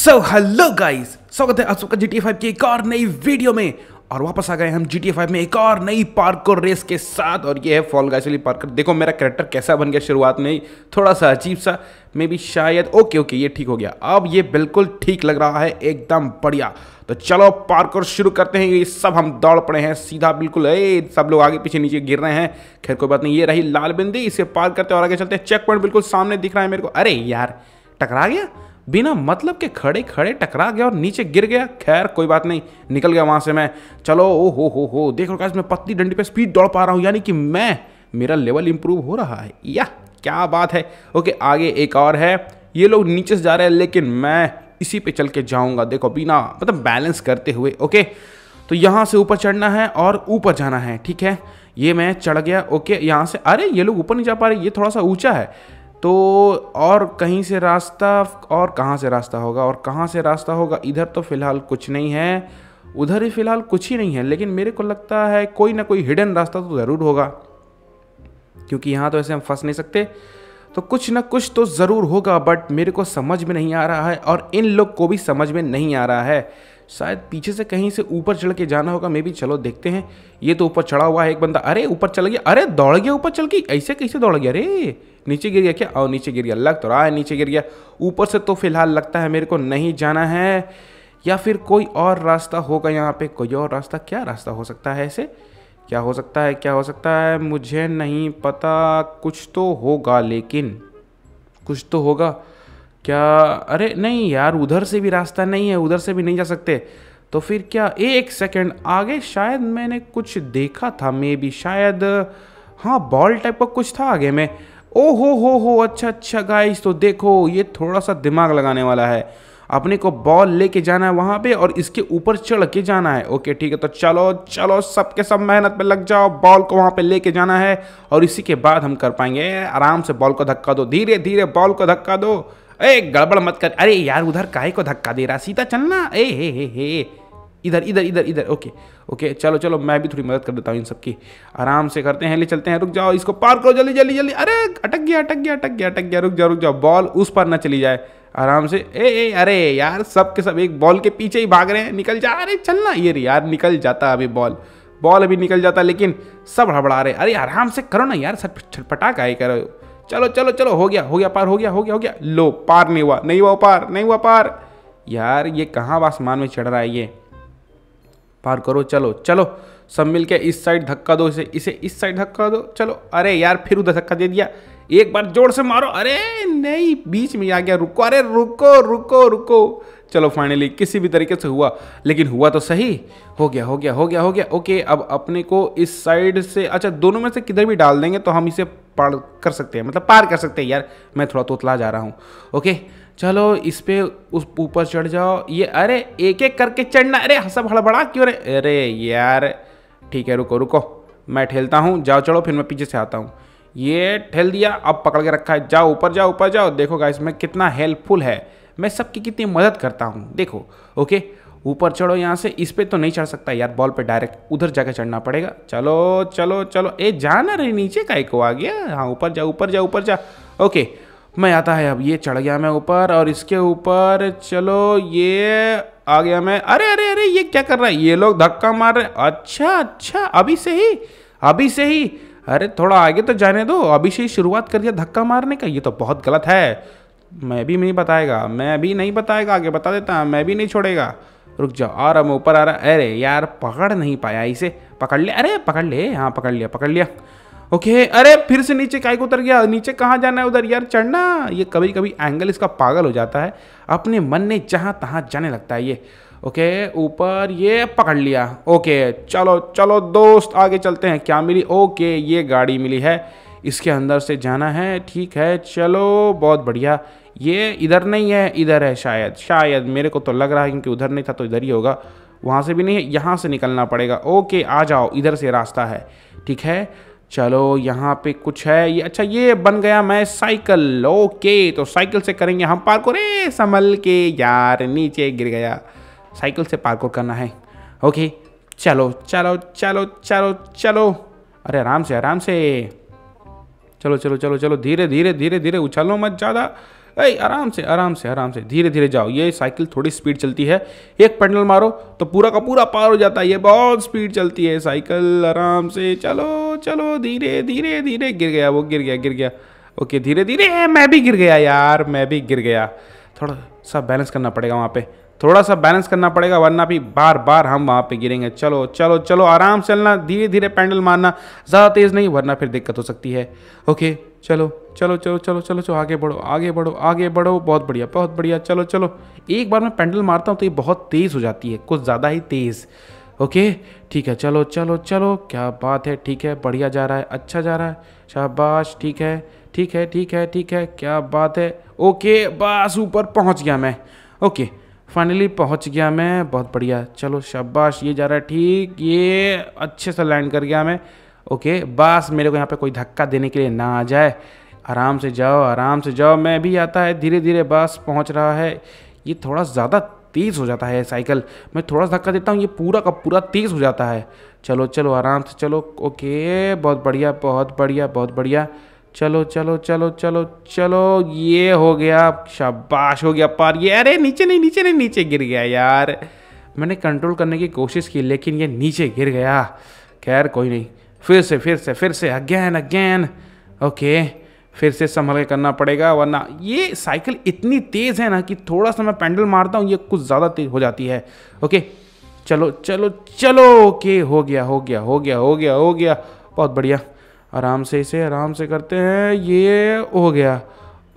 so hello guys स्वागत है आप सबका जी टी की एक और नई वीडियो में और वापस आ गए हम जी टी में एक और नई पार्क और रेस के साथ और ये है फॉल गाइस वाली पार्क देखो मेरा कैरेक्टर कैसा बन गया शुरुआत में ही थोड़ा सा अजीब सा मे बी शायद ओके ओके ये ठीक हो गया अब ये बिल्कुल ठीक लग रहा है एकदम बढ़िया तो चलो पार्क और शुरू करते हैं ये सब हम दौड़ पड़े हैं सीधा बिल्कुल ए सब लोग आगे पीछे नीचे गिर रहे हैं खैर कोई बात नहीं ये रही लाल बिंदी इसे पार करते और आगे चलते हैं चेक पॉइंट बिल्कुल सामने दिख रहा है मेरे को अरे यार टकरा गया बिना मतलब के खड़े खड़े टकरा गया और नीचे गिर गया खैर कोई बात नहीं निकल गया वहां से मैं चलो ओ हो हो हो देख रहा मैं पत्ती डंडी पे स्पीड दौड़ पा रहा हूँ यानी कि मैं मेरा लेवल इंप्रूव हो रहा है या क्या बात है ओके आगे एक और है ये लोग नीचे से जा रहे हैं लेकिन मैं इसी पे चल के जाऊंगा देखो बिना मतलब बैलेंस करते हुए ओके तो यहाँ से ऊपर चढ़ना है और ऊपर जाना है ठीक है ये मैं चढ़ गया ओके यहाँ से अरे ये लोग ऊपर नहीं जा पा रहे ये थोड़ा सा ऊंचा है तो और कहीं से रास्ता और कहाँ से रास्ता होगा और कहाँ से रास्ता होगा इधर तो फ़िलहाल कुछ नहीं है उधर ही फ़िलहाल कुछ ही नहीं है लेकिन मेरे को लगता है कोई ना कोई हिडन रास्ता तो ज़रूर होगा क्योंकि यहाँ तो ऐसे हम फंस नहीं सकते तो कुछ ना कुछ तो ज़रूर होगा बट मेरे को समझ में नहीं आ रहा है और इन लोग को भी समझ में नहीं आ रहा है शायद पीछे से कहीं से ऊपर चढ़ के जाना होगा मे भी चलो देखते हैं ये तो ऊपर चढ़ा हुआ है एक बंदा अरे ऊपर चल गया अरे दौड़ गया ऊपर चल के ऐसे कैसे दौड़ गया अरे नीचे गिर गया क्या और नीचे गिर गया लग तो रहा है नीचे गिर गया ऊपर से तो फिलहाल लगता है मेरे को नहीं जाना है या फिर कोई और रास्ता होगा यहाँ पे कोई और रास्ता क्या रास्ता हो सकता है ऐसे क्या हो सकता है क्या हो सकता है मुझे नहीं पता कुछ तो होगा लेकिन कुछ तो होगा क्या अरे नहीं यार उधर से भी रास्ता नहीं है उधर से भी नहीं जा सकते तो फिर क्या एक सेकंड आगे शायद मैंने कुछ देखा था मे बी शायद हाँ बॉल टाइप का कुछ था आगे में ओ हो हो हो अच्छा अच्छा गाइस तो देखो ये थोड़ा सा दिमाग लगाने वाला है अपने को बॉल लेके जाना है वहाँ पे और इसके ऊपर चढ़ के जाना है ओके ठीक है तो चलो चलो सबके सब मेहनत पे लग जाओ बॉल को वहाँ पे लेके जाना है और इसी के बाद हम कर पाएंगे आराम से बॉल को धक्का दो धीरे धीरे बॉल को धक्का दो ए गड़बड़ मत कर अरे यार उधर काहे को धक्का दे रहा सीधा चलना ए हे हे हे इधर इधर इधर इधर ओके ओके चलो चलो मैं भी थोड़ी मदद कर देता हूँ इन सबकी आराम से करते हैं ले चलते हैं रुक जाओ इसको पार करो जल्दी जल्दी जल्दी अरे अटक गया अटक गया अटक गया अटक गया रुक जाओ रुक जाओ बॉल उस पर ना चली जाए आराम से ए ए अरे यार सब के सब एक बॉल के पीछे ही भाग रहे हैं निकल जा अरे चलना ये यार निकल जाता अभी बॉल बॉल अभी निकल जाता लेकिन सब हड़बड़ा रहे अरे आराम से करो ना यार सब छटपटा का ही करो चलो चलो चलो हो गया हो गया पार हो गया हो गया हो गया लो पार नहीं हुआ नहीं हुआ पार नहीं हुआ पार यार ये कहाँ आसमान में चढ़ रहा है ये पार करो चलो चलो सब मिल के इस साइड धक्का दो इसे इसे इस साइड धक्का दो चलो अरे यार फिर उधर धक्का दे दिया एक बार जोर से मारो अरे नहीं बीच में आ गया रुको अरे रुको रुको रुको चलो फाइनली किसी भी तरीके से हुआ लेकिन हुआ तो सही हो गया हो गया हो गया हो गया ओके अब अपने को इस साइड से अच्छा दोनों में से किधर भी डाल देंगे तो हम इसे पार कर सकते हैं मतलब पार कर सकते हैं यार मैं थोड़ा तोतला जा रहा हूँ ओके चलो इस पे उस ऊपर चढ़ जाओ ये अरे एक एक करके चढ़ना अरे हसब हड़बड़ा क्यों रे अरे यार ठीक है रुको रुको मैं ठेलता हूँ जाओ चढ़ो फिर मैं पीछे से आता हूँ ये ठेल दिया अब पकड़ के रखा है जाओ ऊपर जाओ ऊपर जाओ देखो गाइस मैं कितना हेल्पफुल है मैं सबकी कितनी मदद करता हूँ देखो ओके ऊपर चढ़ो यहाँ से इस पर तो नहीं चढ़ सकता यार बॉल पर डायरेक्ट उधर जाकर चढ़ना पड़ेगा चलो चलो चलो ए जाना रही नीचे का को आ गया हाँ ऊपर जा ऊपर जा ऊपर जा ओके मैं आता है अब ये चढ़ गया मैं ऊपर और इसके ऊपर चलो ये आ गया मैं अरे अरे अरे ये क्या कर रहा है ये लोग धक्का मार रहे अच्छा अच्छा अभी से ही अभी से ही अरे थोड़ा आगे तो जाने दो अभी से ही शुरुआत कर दिया धक्का मारने का ये तो बहुत गलत है मैं भी नहीं बताएगा मैं भी नहीं बताएगा आगे बता देता मैं भी नहीं छोड़ेगा रुक जाओ और अब ऊपर आ रहा अरे यार पकड़ नहीं पाया इसे पकड़ ले अरे पकड़ ले हाँ पकड़ लिया पकड़ लिया ओके अरे फिर से नीचे काय को उतर गया नीचे कहाँ जाना है उधर यार चढ़ना ये कभी कभी एंगल इसका पागल हो जाता है अपने मन ने जहाँ तहाँ जाने लगता है ये ओके ऊपर ये पकड़ लिया ओके चलो चलो दोस्त आगे चलते हैं क्या मिली ओके ये गाड़ी मिली है इसके अंदर से जाना है ठीक है चलो बहुत बढ़िया ये इधर नहीं है इधर है शायद शायद मेरे को तो लग रहा है क्योंकि उधर नहीं था तो इधर ही होगा वहाँ से भी नहीं है यहाँ से निकलना पड़ेगा ओके आ जाओ इधर से रास्ता है ठीक है चलो यहाँ पे कुछ है ये अच्छा ये बन गया मैं साइकिल ओके तो साइकिल से करेंगे हम पार्कोर ए संभल के यार नीचे गिर गया साइकिल से पार्कोर करना है ओके चलो चलो चलो चलो चलो अरे आराम से आराम से चलो चलो चलो चलो धीरे धीरे धीरे धीरे उछलो मत ज़्यादा अरे आराम से आराम से आराम से धीरे धीरे जाओ ये साइकिल थोड़ी स्पीड चलती है एक पेडल मारो तो पूरा का पूरा पार हो जाता है ये बहुत स्पीड चलती है साइकिल आराम से चलो चलो धीरे धीरे धीरे गिर गया वो गिर गया गिर गया ओके धीरे धीरे मैं भी गिर गया यार मैं भी गिर गया थोड़ा सा बैलेंस करना पड़ेगा वहाँ पे थोड़ा सा बैलेंस करना पड़ेगा वरना भी बार बार हम वहाँ पे गिरेंगे चलो चलो चलो आराम से चलना धीरे धीरे पैंडल मारना ज़्यादा तेज़ नहीं वरना फिर दिक्कत हो सकती है ओके चलो चलो चलो चलो चलो चलो आगे बढ़ो आगे बढ़ो आगे बढ़ो बहुत बढ़िया बहुत बढ़िया चलो चलो एक बार मैं पेंडल मारता हूँ तो ये बहुत तेज़ हो जाती है कुछ ज़्यादा ही तेज़ ओके ठीक है चलो चलो चलो क्या बात है ठीक है बढ़िया जा रहा है अच्छा जा रहा है शाबाश ठीक है ठीक है ठीक है ठीक है क्या बात है ओके बस ऊपर पहुँच गया मैं ओके फाइनली पहुंच गया मैं बहुत बढ़िया चलो शाबाश ये जा रहा है ठीक ये अच्छे से लैंड कर गया मैं ओके बस मेरे को यहाँ पे कोई धक्का देने के लिए ना आ जाए आराम से जाओ आराम से जाओ मैं भी आता है धीरे धीरे बस पहुंच रहा है ये थोड़ा ज़्यादा तेज़ हो जाता है साइकिल मैं थोड़ा सा धक्का देता हूँ ये पूरा का पूरा तेज़ हो जाता है चलो चलो आराम से चलो ओके बहुत बढ़िया बहुत बढ़िया बहुत बढ़िया चलो चलो चलो चलो चलो ये हो गया शाबाश हो गया पार ये अरे नीचे नहीं नीचे नहीं नीचे गिर गया यार मैंने कंट्रोल करने की कोशिश की लेकिन ये नीचे गिर गया खैर कोई नहीं फिर से फिर से फिर से अगेन अगेन ओके फिर से संभल के करना पड़ेगा वरना ये साइकिल इतनी तेज़ है ना कि थोड़ा सा मैं पैंडल मारता हूँ ये कुछ ज़्यादा तेज़ हो जाती है ओके चलो चलो चलो ओके हो गया हो गया हो गया हो गया हो गया बहुत बढ़िया आराम से इसे आराम से करते हैं ये हो गया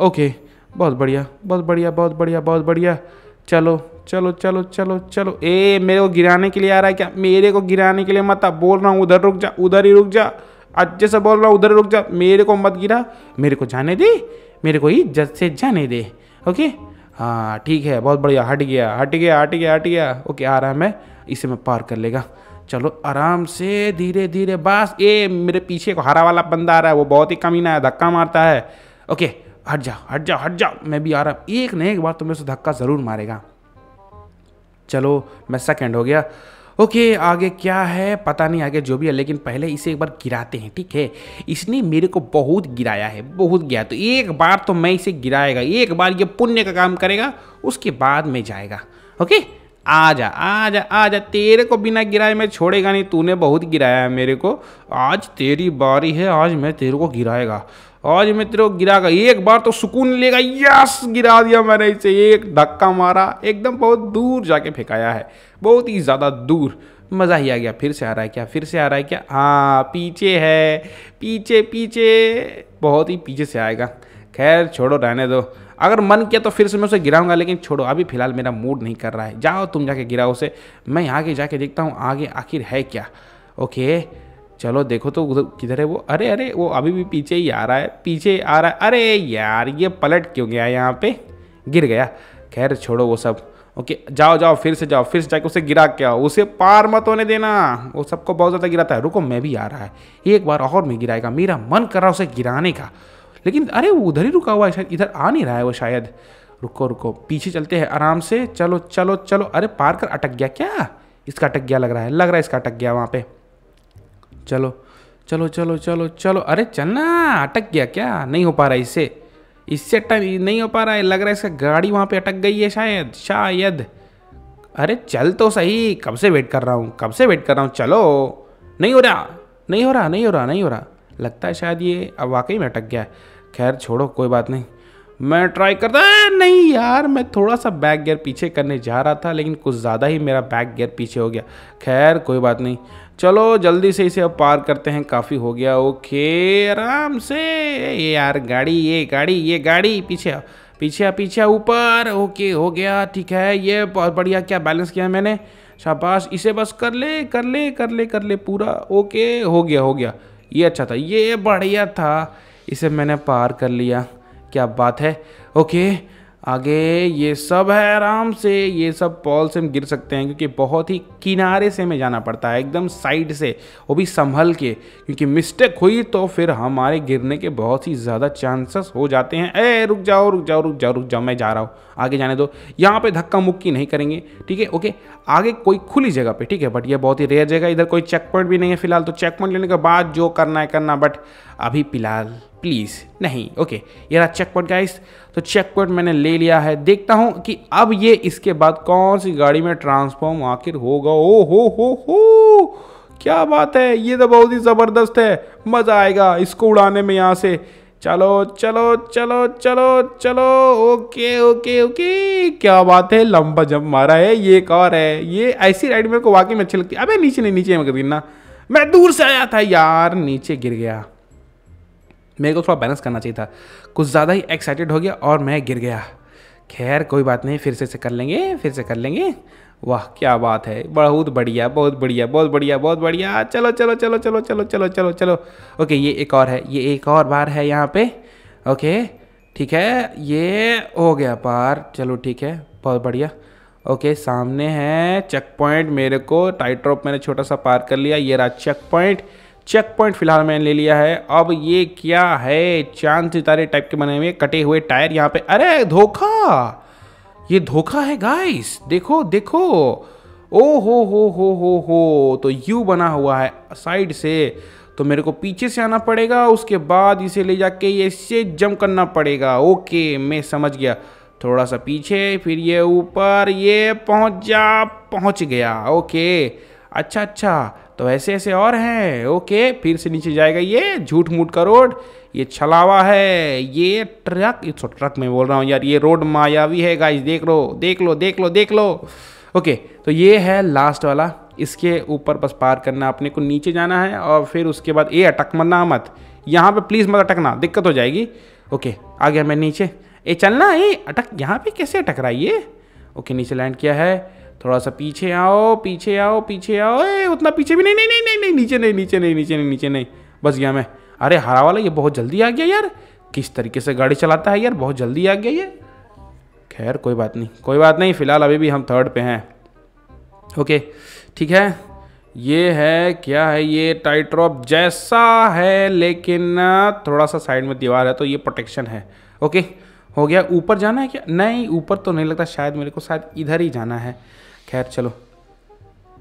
ओके बहुत बढ़िया बहुत बढ़िया बहुत बढ़िया बहुत बढ़िया चलो चलो चलो चलो चलो ए मेरे को गिराने के लिए आ रहा है क्या मेरे को गिराने के लिए मत बोल रहा हूँ उधर रुक जा उधर ही रुक जा अच्छे से बोल रहा हूँ उधर रुक जा मेरे को मत गिरा मेरे को जाने दे मेरे को इज्जत से जाने दे ओके हाँ ठीक है बहुत बढ़िया हट गया हट गया हट गया हट गया ओके आ रहा है मैं इसे मैं पार कर लेगा चलो आराम से धीरे धीरे बस ये मेरे पीछे को हरा वाला बंदा आ रहा है वो बहुत ही कमीना है धक्का मारता है ओके हट जा हट जा हट जा मैं भी आ रहा हूँ एक न एक बार तुम्हें तो उसे धक्का ज़रूर मारेगा चलो मैं सेकेंड हो गया ओके आगे क्या है पता नहीं आगे जो भी है लेकिन पहले इसे एक बार गिराते हैं ठीक है इसने मेरे को बहुत गिराया है बहुत गया तो एक बार तो मैं इसे गिराएगा एक बार ये पुण्य का काम करेगा उसके बाद में जाएगा ओके आ आ जा जा आ जा तेरे को बिना गिराए मैं छोड़ेगा नहीं तूने बहुत गिराया है मेरे को आज तेरी बारी है आज मैं तेरे को गिराएगा और मित्रों गिरा गया एक बार तो सुकून लेगा यस गिरा दिया मैंने इसे एक धक्का मारा एकदम बहुत दूर जाके फेंकाया है बहुत ही ज़्यादा दूर मज़ा ही आ गया फिर से आ रहा है क्या फिर से आ रहा है क्या हाँ पीछे है पीछे पीछे बहुत ही पीछे से आएगा खैर छोड़ो रहने दो अगर मन किया तो फिर से मैं उसे गिराऊंगा लेकिन छोड़ो अभी फिलहाल मेरा मूड नहीं कर रहा है जाओ तुम जाके गिराओ उसे मैं आगे जाके देखता हूँ आगे आखिर है क्या ओके चलो देखो तो किधर है वो अरे अरे वो अभी भी पीछे ही आ रहा है पीछे आ रहा है अरे यार ये पलट क्यों गया यहाँ पे गिर गया खैर छोड़ो वो सब ओके जाओ जाओ फिर से जाओ फिर से जाके उसे गिरा के आओ उसे पार मत होने देना वो सबको बहुत ज़्यादा गिराता है रुको मैं भी आ रहा है एक बार और मैं गिराएगा मेरा मन कर रहा है उसे गिराने का लेकिन अरे वो उधर ही रुका हुआ है शायद इधर आ नहीं रहा है वो शायद रुको रुको पीछे चलते हैं आराम से चलो चलो चलो अरे पार कर अटक गया क्या इसका अटक गया लग रहा है लग रहा है इसका अटक गया वहाँ पे चलो चलो चलो चलो चलो अरे चलना अटक गया क्या नहीं हो पा रहा इससे इससे अटक नहीं हो पा रहा है लग रहा है इसका गाड़ी वहाँ पे अटक गई है शायद शायद अरे चल तो सही कब से वेट कर रहा हूँ कब से वेट कर रहा हूँ चलो नहीं हो रहा नहीं हो रहा नहीं हो रहा नहीं हो रहा लगता है शायद ये अब वाकई में अटक गया है खैर छोड़ो कोई बात नहीं मैं ट्राई करता नहीं यार मैं थोड़ा सा बैक गियर पीछे करने जा रहा था लेकिन कुछ ज़्यादा ही मेरा बैक गियर पीछे हो गया खैर कोई बात नहीं चलो जल्दी से इसे अब पार करते हैं काफ़ी हो गया ओके आराम से ये यार गाड़ी ये गाड़ी ये गाड़ी पीछे पीछे पीछे ऊपर ओके हो गया ठीक है ये बहुत बढ़िया क्या बैलेंस किया मैंने शाबाश इसे बस कर ले कर ले कर ले कर ले पूरा ओके हो गया हो गया ये अच्छा था ये बढ़िया था इसे मैंने पार कर लिया क्या बात है ओके आगे ये सब है आराम से ये सब पॉल से हम गिर सकते हैं क्योंकि बहुत ही किनारे से हमें जाना पड़ता है एकदम साइड से वो भी संभल के क्योंकि मिस्टेक हुई तो फिर हमारे गिरने के बहुत ही ज़्यादा चांसेस हो जाते हैं ए रुक जाओ रुक जाओ रुक जाओ रुक जाओ मैं जा रहा हूँ आगे जाने दो यहाँ पर धक्का मुक्की नहीं करेंगे ठीक है ओके आगे कोई खुली जगह पर ठीक है बट यह बहुत ही रेयर जगह इधर कोई चेक पॉइंट भी नहीं है फिलहाल तो चेक पॉइंट लेने के बाद जो करना है करना बट अभी फिलहाल प्लीज़ नहीं ओके ये रहा चेक पॉइंट गाइस तो चेक पॉइंट मैंने ले लिया है देखता हूँ कि अब ये इसके बाद कौन सी गाड़ी में ट्रांसफॉर्म आखिर होगा ओ हो हो हो क्या बात है ये तो बहुत ही ज़बरदस्त है मज़ा आएगा इसको उड़ाने में यहाँ से चलो चलो चलो चलो चलो ओके ओके ओके क्या बात है लंबा जंप मारा है ये कार है ये ऐसी राइड मेरे को वाकई में अच्छी लगती है अबे नीचे नहीं नीचे मैं कर ना मैं दूर से आया था यार नीचे गिर गया मेरे को थोड़ा बैलेंस करना चाहिए था कुछ ज़्यादा ही एक्साइटेड हो गया और मैं गिर गया खैर कोई बात नहीं फिर से से कर लेंगे फिर से कर लेंगे वाह क्या बात है बहुत बढ़िया बहुत बढ़िया बहुत बढ़िया बहुत बढ़िया चलो चलो चलो चलो चलो चलो चलो चलो ओके ये एक और है ये एक और बार है यहाँ पे ओके ठीक है ये हो गया पार चलो ठीक है बहुत बढ़िया ओके सामने है चेक पॉइंट मेरे को टाइट रोप मैंने छोटा सा पार कर लिया ये रहा चेक पॉइंट चेक पॉइंट फिलहाल मैंने ले लिया है अब ये क्या है चांद सितारे टाइप के बने हुए कटे हुए टायर यहाँ पे अरे धोखा ये धोखा है गाइस देखो देखो ओ हो हो हो हो हो तो यू बना हुआ है साइड से तो मेरे को पीछे से आना पड़ेगा उसके बाद इसे ले जाके ये से जम करना पड़ेगा ओके मैं समझ गया थोड़ा सा पीछे फिर ये ऊपर ये पहुंच जा पहुंच गया ओके अच्छा अच्छा तो ऐसे ऐसे और हैं ओके फिर से नीचे जाएगा ये झूठ मूठ का रोड ये छलावा है ये ट्रक तो ट्रक में बोल रहा हूँ यार ये रोड मायावी है गाइस देख लो देख लो देख लो देख लो ओके तो ये है लास्ट वाला इसके ऊपर बस पार करना अपने को नीचे जाना है और फिर उसके बाद ये अटक मना मत यहाँ पे प्लीज़ मत अटकना दिक्कत हो जाएगी ओके आ गया मैं नीचे ए चलना ए अटक यहाँ पे कैसे अटक रहा है ये ओके नीचे लैंड किया है थोड़ा सा पीछे आओ पीछे आओ पीछे आओ ए उतना पीछे भी नहीं नहीं नहीं नहीं नहीं नीचे नहीं नीचे नहीं नीचे नहीं नीचे नहीं बस गया मैं अरे हरा वाला ये बहुत जल्दी आ गया यार किस तरीके से गाड़ी चलाता है यार बहुत जल्दी आ गया ये खैर कोई बात नहीं कोई बात नहीं फ़िलहाल अभी भी हम थर्ड पे हैं ओके ठीक है ये है क्या है ये टाइट्रॉप जैसा है लेकिन थोड़ा सा साइड में दीवार है तो ये प्रोटेक्शन है ओके हो गया ऊपर जाना है क्या नहीं ऊपर तो नहीं लगता शायद मेरे को शायद इधर ही जाना है खैर चलो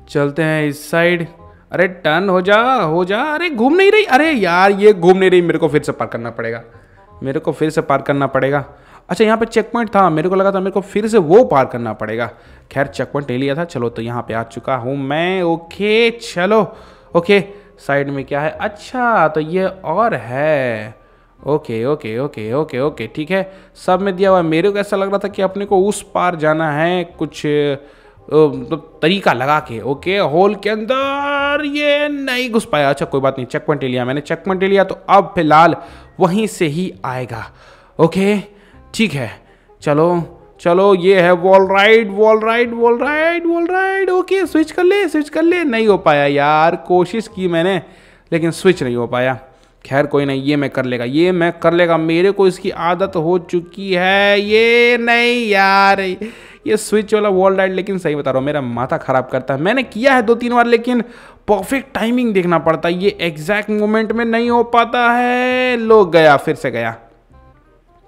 चलते हैं इस साइड अरे टर्न हो जा हो जा अरे घूम नहीं रही अरे यार ये घूम नहीं रही मेरे को फिर से पार करना पड़ेगा मेरे को फिर से पार करना पड़ेगा अच्छा यहाँ पे चेक पॉइंट था मेरे को लगा था मेरे को फिर से वो पार करना पड़ेगा खैर चेक पॉइंट ले लिया था चलो तो यहाँ पे आ चुका हूँ मैं ओके चलो ओके साइड में क्या है अच्छा तो ये और है okay okay okay okay okay ठीक है सब में दिया हुआ मेरे को ऐसा लग रहा था कि अपने को उस पार जाना है कुछ तो तरीका लगा के ओके होल के अंदर ये नहीं घुस पाया अच्छा कोई बात नहीं चेक पॉइंट ले लिया मैंने चेक पॉइंट ले लिया तो अब फिलहाल वहीं से ही आएगा ओके ठीक है चलो चलो ये है wall ride wall ride wall ride wall ride okay switch कर ले स्विच कर ले नहीं हो पाया यार कोशिश की मैंने लेकिन स्विच नहीं हो पाया खैर कोई नहीं ये मैं कर लेगा ये मैं कर लेगा मेरे को इसकी आदत हो चुकी है ये नहीं यार ये स्विच वाला वॉल लाइट लेकिन सही बता रहा हूँ मेरा माथा ख़राब करता है मैंने किया है दो तीन बार लेकिन परफेक्ट टाइमिंग देखना पड़ता है ये एग्जैक्ट मोमेंट में नहीं हो पाता है लो गया फिर से गया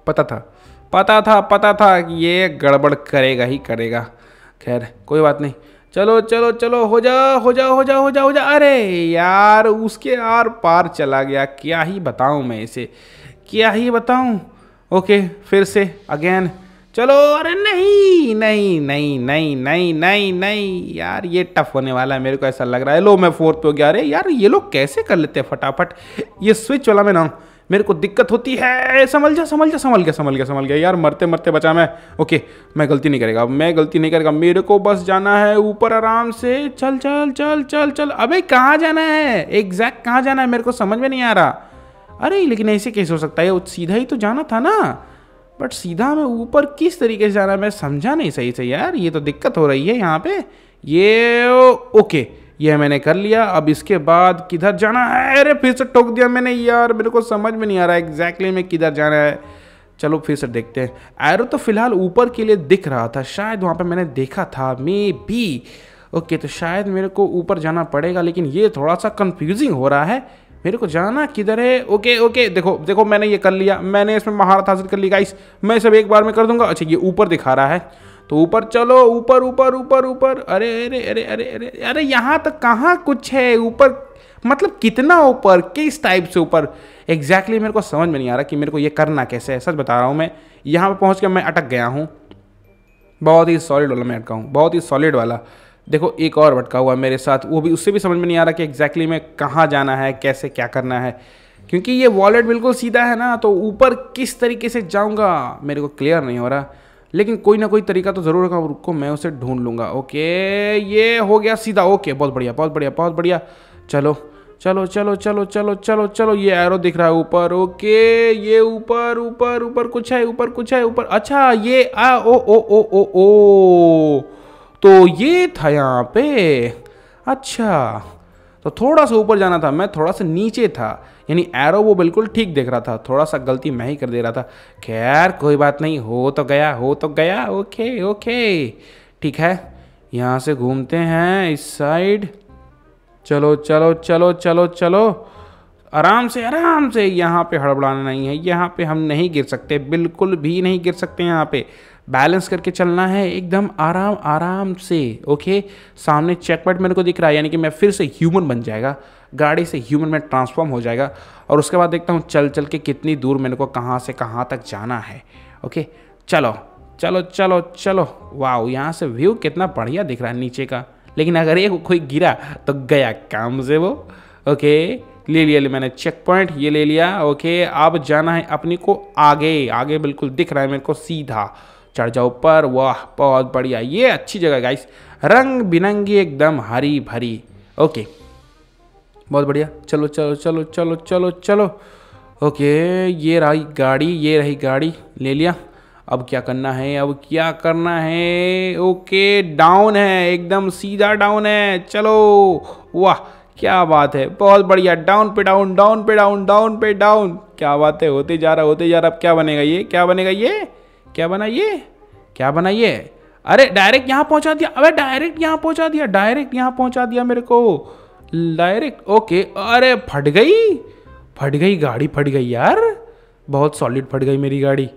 पता था पता था पता था ये गड़बड़ करेगा ही करेगा खैर कोई बात नहीं चलो चलो चलो हो जा हो जा हो जा हो जा हो जा अरे यार उसके आर पार चला गया क्या ही बताऊँ मैं इसे क्या ही बताऊँ ओके फिर से अगेन चलो अरे नहीं नहीं नहीं नहीं नहीं नहीं नहीं यार ये टफ होने वाला है मेरे को ऐसा लग रहा है लो मैं फोर्थ पे हो गया अरे यार ये लोग कैसे कर लेते हैं फटाफट ये स्विच वाला मैं ना मेरे को दिक्कत होती है समझ जा समझ जा समझ गया समझ गया समझ गया यार मरते मरते बचा मैं ओके मैं गलती नहीं करेगा मैं गलती नहीं करेगा मेरे को बस जाना है ऊपर आराम से चल चल चल चल चल अबे कहाँ जाना है एग्जैक्ट कहाँ जाना है मेरे को समझ में नहीं आ रहा अरे लेकिन ऐसे कैसे हो सकता है सीधा ही तो जाना था ना बट सीधा हमें ऊपर किस तरीके से जाना है मैं समझा नहीं सही से यार ये तो दिक्कत हो रही है यहाँ पे ये ओके ये मैंने कर लिया अब इसके बाद किधर जाना है अरे फिर से टोक दिया मैंने यार मेरे को समझ में नहीं आ रहा एग्जैक्टली exactly मैं किधर जाना है चलो फिर से देखते हैं एरो तो फिलहाल ऊपर के लिए दिख रहा था शायद वहाँ पे मैंने देखा था मे बी ओके तो शायद मेरे को ऊपर जाना पड़ेगा लेकिन ये थोड़ा सा कंफ्यूजिंग हो रहा है मेरे को जाना किधर है ओके ओके देखो देखो मैंने ये कर लिया मैंने इसमें महारत हासिल कर ली गाइस मैं सब एक बार में कर दूंगा अच्छा ये ऊपर दिखा रहा है तो ऊपर चलो ऊपर ऊपर ऊपर ऊपर अरे अरे अरे अरे अरे अरे यहाँ तक कहाँ कुछ है ऊपर मतलब कितना ऊपर किस टाइप से ऊपर एग्जैक्टली मेरे को समझ में नहीं आ रहा कि मेरे को ये करना कैसे है सच बता रहा हूँ मैं यहाँ पर पहुँच के मैं अटक गया हूँ बहुत ही सॉलिड वाला मैं अटका हूँ बहुत ही सॉलिड वाला देखो एक और भटका हुआ मेरे साथ वो भी उससे भी समझ में नहीं आ रहा कि एग्जैक्टली मैं कहाँ जाना है कैसे क्या करना है क्योंकि ये वॉलेट बिल्कुल सीधा है ना तो ऊपर किस तरीके से जाऊँगा मेरे को क्लियर नहीं हो रहा लेकिन कोई ना कोई तरीका तो ज़रूर होगा रुको मैं उसे ढूंढ लूँगा ओके ये हो गया सीधा ओके बहुत बढ़िया बहुत बढ़िया बहुत बढ़िया चलो चलो चलो चलो चलो चलो चलो ये एरो दिख रहा है ऊपर ओके ये ऊपर ऊपर ऊपर कुछ है ऊपर कुछ है ऊपर अच्छा ये आ ओ ओ ओ ओ ओ ओ तो ये था यहाँ पे अच्छा तो थोड़ा सा ऊपर जाना था मैं थोड़ा सा नीचे था यानी एरो वो बिल्कुल ठीक देख रहा था थोड़ा सा गलती मैं ही कर दे रहा था खैर कोई बात नहीं हो तो गया हो तो गया ओके ओके ठीक है यहाँ से घूमते हैं इस साइड चलो चलो चलो चलो चलो आराम से आराम से यहाँ पे हड़बड़ाना नहीं है यहाँ पे हम नहीं गिर सकते बिल्कुल भी नहीं गिर सकते यहाँ पे बैलेंस करके चलना है एकदम आराम आराम से ओके सामने चेकपॉइंट मेरे को दिख रहा है यानी कि मैं फिर से ह्यूमन बन जाएगा गाड़ी से ह्यूमन में ट्रांसफॉर्म हो जाएगा और उसके बाद देखता हूँ चल चल के कितनी दूर मेरे को कहाँ से कहाँ तक जाना है ओके चलो चलो चलो चलो वाह यहाँ से व्यू कितना बढ़िया दिख रहा है नीचे का लेकिन अगर ये कोई गिरा तो गया काम से वो ओके ले लिया ले मैंने चेक पॉइंट ये ले लिया ओके अब जाना है अपनी को आगे आगे बिल्कुल दिख रहा है मेरे को सीधा चढ़ जाओ ऊपर वाह बहुत बढ़िया ये अच्छी जगह गाइस रंग बिरंगी एकदम हरी भरी ओके बहुत बढ़िया चलो चलो चलो चलो चलो चलो ओके ये रही गाड़ी ये रही गाड़ी ले लिया अब क्या करना है अब क्या करना है ओके डाउन है एकदम सीधा डाउन है चलो वाह क्या बात है बहुत बढ़िया डाउन पे डाउन डाउन पे डाउन डाउन पे डाउन क्या बात है होते जा रहा होते जा रहा अब क्या बनेगा ये क्या बनेगा ये क्या बना ये क्या बना ये अरे डायरेक्ट यहाँ पहुँचा दिया अरे डायरेक्ट यहाँ पहुँचा दिया डायरेक्ट यहाँ पहुँचा दिया मेरे को डायरेक्ट ओके अरे फट गई फट गई गाड़ी फट गई यार बहुत सॉलिड फट गई मेरी गाड़ी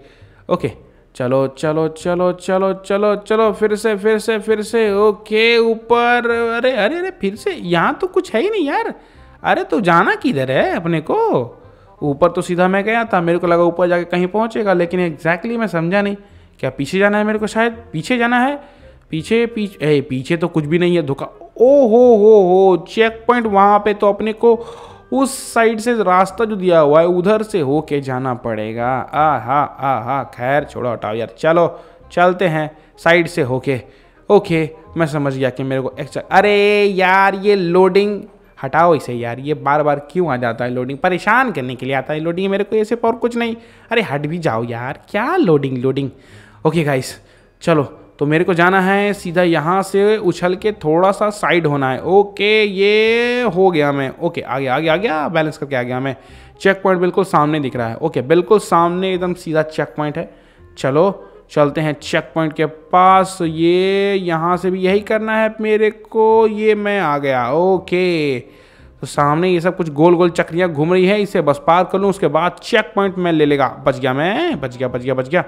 ओके चलो चलो चलो चलो चलो चलो फिर से फिर से फिर से ओके ऊपर अरे अरे अरे फिर से यहाँ तो कुछ है ही नहीं यार अरे तो जाना किधर है अपने को ऊपर तो सीधा मैं गया था मेरे को लगा ऊपर जाके कहीं पहुँचेगा लेकिन एग्जैक्टली मैं समझा नहीं क्या पीछे जाना है मेरे को शायद पीछे जाना है पीछे पीछे ए, पीछे तो कुछ भी नहीं है धोखा ओ हो हो हो चेक पॉइंट वहाँ पे तो अपने को उस साइड से रास्ता जो दिया हुआ है उधर से होके जाना पड़ेगा आ हा आ हा खैर छोड़ो हटाओ यार चलो चलते हैं साइड से होके ओके मैं समझ गया कि मेरे को एक्स्ट्रा अरे यार ये लोडिंग हटाओ इसे यार ये बार बार क्यों आ जाता है लोडिंग परेशान करने के लिए आता है लोडिंग मेरे को ऐसे और कुछ नहीं अरे हट भी जाओ यार क्या लोडिंग लोडिंग ओके गाइस चलो तो मेरे को जाना है सीधा यहाँ से उछल के थोड़ा सा साइड होना है ओके ये हो गया मैं ओके आगे आगे आ गया बैलेंस करके आ गया मैं चेक पॉइंट बिल्कुल सामने दिख रहा है ओके बिल्कुल सामने एकदम सीधा चेक पॉइंट है चलो चलते हैं चेक पॉइंट के पास ये यहाँ से भी यही करना है मेरे को ये मैं आ गया ओके तो सामने ये सब कुछ गोल गोल चक्रियाँ घूम रही है इसे बस पार कर लूँ उसके बाद चेक पॉइंट मैं ले लेगा बच गया मैं बच गया बच गया बच गया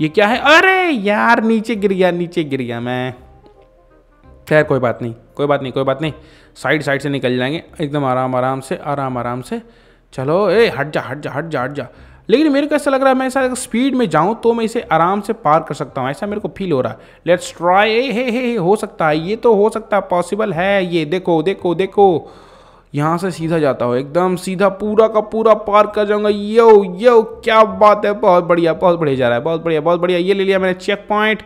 ये क्या है अरे यार नीचे गिर गया नीचे गिर गया मैं खैर कोई बात नहीं कोई बात नहीं कोई बात नहीं साइड साइड से निकल जाएंगे एकदम आराम आराम से आराम आराम से चलो ए हट जा हट जा हट जा हट जा लेकिन मेरे को ऐसा लग रहा है मैं ऐसा स्पीड में जाऊं तो मैं इसे आराम से पार कर सकता हूं ऐसा मेरे को फील हो रहा है लेट्स ट्राई हे हे हो सकता है ये तो हो सकता है पॉसिबल है ये देखो देखो देखो यहाँ से सीधा जाता हूँ एकदम सीधा पूरा का पूरा पार कर जाऊँगा यो यो क्या बात है बहुत बढ़िया बहुत बढ़िया जा रहा है बहुत बढ़िया बहुत बढ़िया ये ले लिया मैंने चेक पॉइंट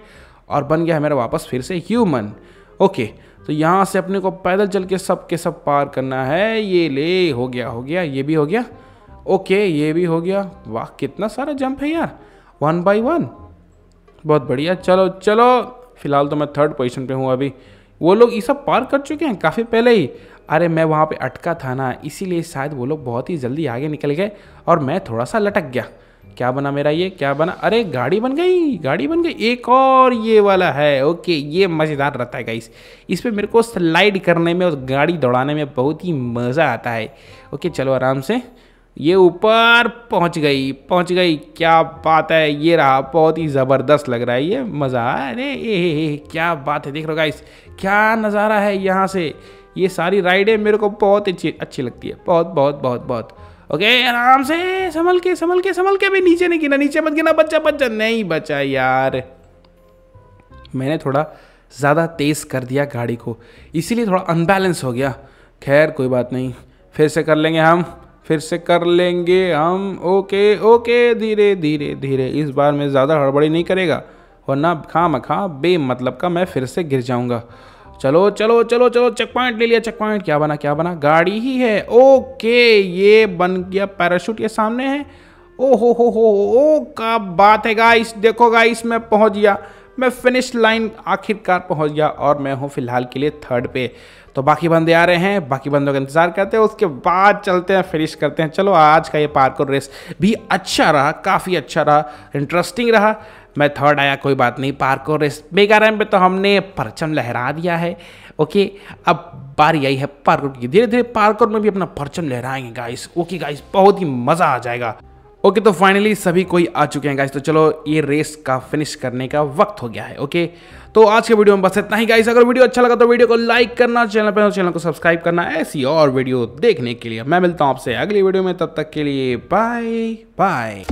और बन गया है मेरा वापस फिर से ह्यूमन ओके तो यहाँ से अपने को पैदल चल के सब के सब पार करना है ये ले हो गया हो गया ये भी हो गया ओके ये भी हो गया वाह कितना सारा जंप है यार वन बाई वन बहुत बढ़िया चलो चलो फिलहाल तो मैं थर्ड पोजिशन पे हूँ अभी वो लोग ये सब पार कर चुके हैं काफ़ी पहले ही अरे मैं वहाँ पे अटका था ना इसीलिए शायद वो लोग बहुत ही जल्दी आगे निकल गए और मैं थोड़ा सा लटक गया क्या बना मेरा ये क्या बना अरे गाड़ी बन गई गाड़ी बन गई एक और ये वाला है ओके ये मज़ेदार रहता है गाइस इस पर मेरे को स्लाइड करने में और गाड़ी दौड़ाने में बहुत ही मज़ा आता है ओके चलो आराम से ये ऊपर पहुंच गई पहुंच गई क्या बात है ये रहा बहुत ही ज़बरदस्त लग रहा है ये मज़ा अरे ए, क्या बात है देख लो गाइस क्या नज़ारा है यहाँ से ये सारी राइडें मेरे को बहुत अच्छी अच्छी लगती है बहुत बहुत बहुत बहुत ओके आराम से संभल के संभल के संभल के भी नीचे नहीं गिना नीचे मत गिना बच्चा बच्चा नहीं बचा यार मैंने थोड़ा ज़्यादा तेज़ कर दिया गाड़ी को इसीलिए थोड़ा अनबैलेंस हो गया खैर कोई बात नहीं फिर से कर लेंगे हम फिर से कर लेंगे हम ओके ओके धीरे धीरे धीरे इस बार मैं ज़्यादा हड़बड़ी नहीं करेगा वरना खा मखा बे मतलब का मैं फिर से गिर जाऊँगा चलो चलो चलो चलो चेक पॉइंट ले लिया चेक पॉइंट क्या बना क्या बना गाड़ी ही है ओके ये बन गया पैराशूट ये सामने है ओ हो हो हो ओ का बात है गाइस देखो गाइस मैं पहुंच गया मैं फिनिश लाइन आखिरकार पहुंच गया और मैं हूं फिलहाल के लिए थर्ड पे तो बाकी बंदे आ रहे हैं बाकी बंदों का इंतजार करते हैं उसके बाद चलते हैं फिनिश करते हैं चलो आज का ये पार्कोर रेस भी अच्छा रहा काफ़ी अच्छा रहा इंटरेस्टिंग रहा मैं थर्ड आया कोई बात नहीं पार्कोर रेस मेगा रैम पे तो हमने परचम लहरा दिया है ओके अब बारी आई है पार्कोर की धीरे धीरे पार्कोर में भी अपना परचम लहराएंगे गाइस ओके गाइस बहुत ही मज़ा आ जाएगा ओके तो फाइनली सभी कोई आ चुके हैं गाइस तो चलो ये रेस का फिनिश करने का वक्त हो गया है ओके तो आज के वीडियो में बस इतना ही गाइस अगर वीडियो अच्छा लगा तो वीडियो को लाइक करना चैनल पर चैनल को सब्सक्राइब करना ऐसी और वीडियो देखने के लिए मैं मिलता हूँ आपसे अगली वीडियो में तब तक के लिए बाय बाय